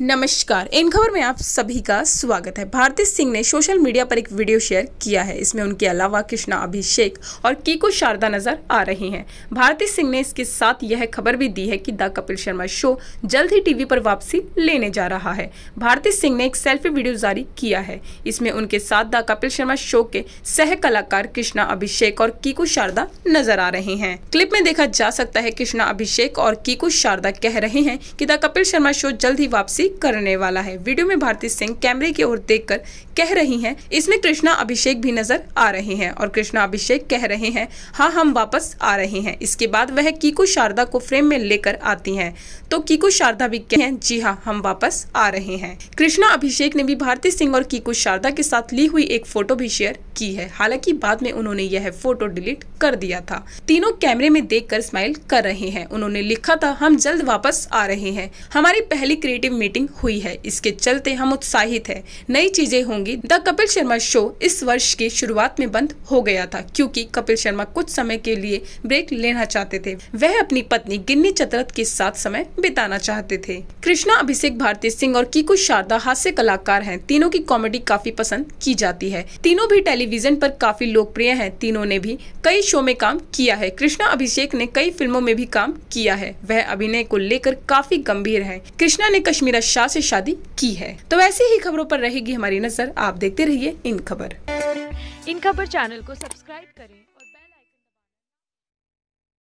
नमस्कार इन खबर में आप सभी का स्वागत है भारती सिंह ने सोशल मीडिया पर एक वीडियो शेयर किया है इसमें उनके अलावा कृष्णा अभिषेक और कीको शारदा नजर आ रही हैं भारती सिंह ने इसके साथ यह खबर भी दी है कि द कपिल शर्मा शो जल्द ही टीवी पर वापसी लेने जा रहा है भारती सिंह ने एक सेल्फी वीडियो जारी किया है इसमें उनके साथ द कपिल शर्मा शो के सह कलाकार कृष्णा अभिषेक और कीको शारदा नजर आ रहे हैं क्लिप में देखा जा सकता है कृष्णा अभिषेक और कीको शारदा कह रहे हैं की द कपिल शर्मा शो जल्द ही वापसी वापसी करने वाला है वीडियो में भारती सिंह कैमरे की ओर देखकर कह रही हैं इसमें कृष्णा अभिषेक भी नजर आ रहे हैं और कृष्णा अभिषेक कह रहे हैं हाँ हम वापस आ रहे हैं इसके बाद वह कीको शारदा को फ्रेम में लेकर आती हैं तो कीको शारदा भी कहें जी हाँ हम वापस आ रहे हैं कृष्णा अभिषेक ने भी भारती सिंह और कीको शारदा के साथ ली हुई एक फोटो भी शेयर की है हालांकि बाद में उन्होंने यह फोटो डिलीट कर दिया था तीनों कैमरे में देखकर स्माइल कर रहे हैं उन्होंने लिखा था हम जल्द वापस आ रहे हैं हमारी पहली क्रिएटिव मीटिंग रेटिंग हुई है इसके चलते हम उत्साहित है नई चीजें होंगी द कपिल शर्मा शो इस वर्ष की शुरुआत में बंद हो गया था क्योंकि कपिल शर्मा कुछ समय के लिए ब्रेक लेना चाहते थे वह अपनी पत्नी गिन्नी चतरथ के साथ समय बिताना चाहते थे कृष्णा अभिषेक भारती सिंह और कीकू शारदा हास्य कलाकार हैं तीनों की कॉमेडी काफी पसंद की जाती है तीनों भी टेलीविजन पर काफी लोकप्रिय हैं तीनों ने भी कई शो में काम किया है कृष्णा अभिषेक ने कई फिल्मों में भी काम किया है वह अभिनय को लेकर काफी गंभीर है कृष्णा ने कश्मीरा शाह से शादी की है तो ऐसी ही खबरों पर रहेगी हमारी नजर आप देखते रहिए इन खबर इन खबर चैनल को सब्सक्राइब करें